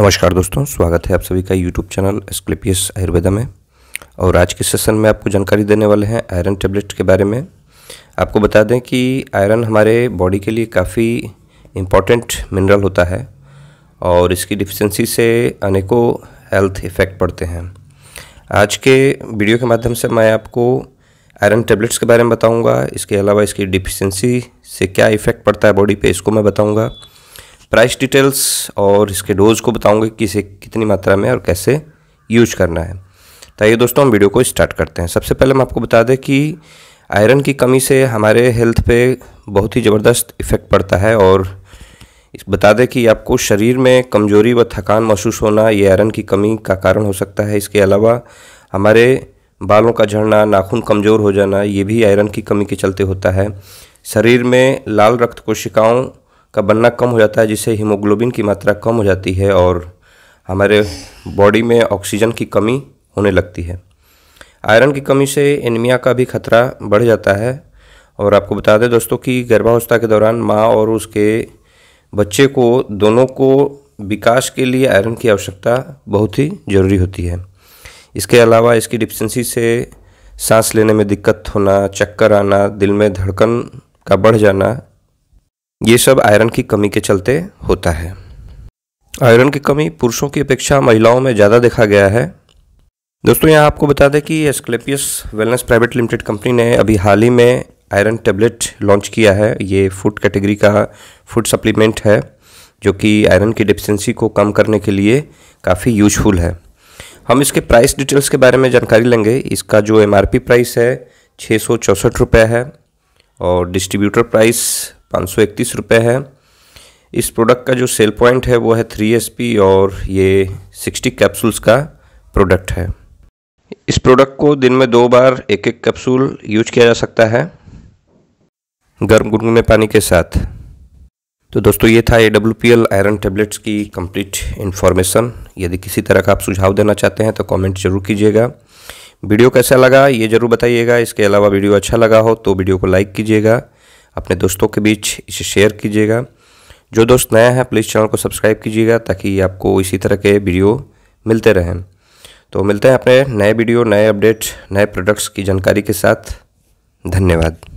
नमस्कार दोस्तों स्वागत है आप सभी का यूट्यूब चैनल एस्क्लिपियस आयुर्वेदा में और आज के सेशन में आपको जानकारी देने वाले हैं आयरन टेबलेट के बारे में आपको बता दें कि आयरन हमारे बॉडी के लिए काफ़ी इम्पॉर्टेंट मिनरल होता है और इसकी डिफिशेंसी से अनेकों हेल्थ इफेक्ट पड़ते हैं आज के वीडियो के माध्यम से मैं आपको आयरन टेबलेट्स के बारे में बताऊंगा इसके अलावा इसकी डिफिशेंसी से क्या इफ़ेक्ट पड़ता है बॉडी पे इसको मैं बताऊंगा प्राइस डिटेल्स और इसके डोज को बताऊंगा इसे कितनी मात्रा में और कैसे यूज करना है तो ये दोस्तों हम वीडियो को स्टार्ट करते हैं सबसे पहले हम आपको बता दें कि आयरन की कमी से हमारे हेल्थ पे बहुत ही ज़बरदस्त इफ़ेक्ट पड़ता है और बता दें कि आपको शरीर में कमजोरी व थकान महसूस होना ये आयरन की कमी का कारण हो सकता है इसके अलावा हमारे बालों का झड़ना नाखून कमज़ोर हो जाना ये भी आयरन की कमी के चलते होता है शरीर में लाल रक्त कोशिकाओं का बनना कम हो जाता है जिससे हीमोग्लोबिन की मात्रा कम हो जाती है और हमारे बॉडी में ऑक्सीजन की कमी होने लगती है आयरन की कमी से एनीमिया का भी खतरा बढ़ जाता है और आपको बता दें दोस्तों कि गर्भावस्था के दौरान माँ और उसके बच्चे को दोनों को विकास के लिए आयरन की आवश्यकता बहुत ही ज़रूरी होती है इसके अलावा इसकी डिफिशेंसी से सांस लेने में दिक्कत होना चक्कर आना दिल में धड़कन का बढ़ जाना ये सब आयरन की कमी के चलते होता है आयरन की कमी पुरुषों की अपेक्षा महिलाओं में ज़्यादा देखा गया है दोस्तों यहाँ आपको बता दें कि Asclepius wellness private limited company ने अभी हाल ही में आयरन टेबलेट लॉन्च किया है ये फूड कैटेगरी का फूड सप्लीमेंट है जो कि आयरन की डिफिशेंसी को कम करने के लिए काफ़ी यूजफुल है हम इसके प्राइस डिटेल्स के बारे में जानकारी लेंगे इसका जो एम प्राइस है छः सौ रुपये है और डिस्ट्रीब्यूटर प्राइस पाँच सौ इकतीस रुपये है इस प्रोडक्ट का जो सेल पॉइंट है वो है थ्री एस पी और ये सिक्सटी कैप्सूल्स का प्रोडक्ट है इस प्रोडक्ट को दिन में दो बार एक एक कैप्सूल यूज किया जा सकता है गर्म गुनगुने पानी के साथ तो दोस्तों ये था A W P L iron tablets की कंप्लीट इन्फॉर्मेशन यदि किसी तरह का आप सुझाव देना चाहते हैं तो कमेंट जरूर कीजिएगा वीडियो कैसा लगा ये ज़रूर बताइएगा इसके अलावा वीडियो अच्छा लगा हो तो वीडियो को लाइक कीजिएगा अपने दोस्तों के बीच इसे शेयर कीजिएगा जो दोस्त नया है प्लीज़ चैनल को सब्सक्राइब कीजिएगा ताकि आपको इसी तरह के वीडियो मिलते रहें तो मिलते हैं अपने नए वीडियो नए अपडेट नए प्रोडक्ट्स की जानकारी के साथ धन्यवाद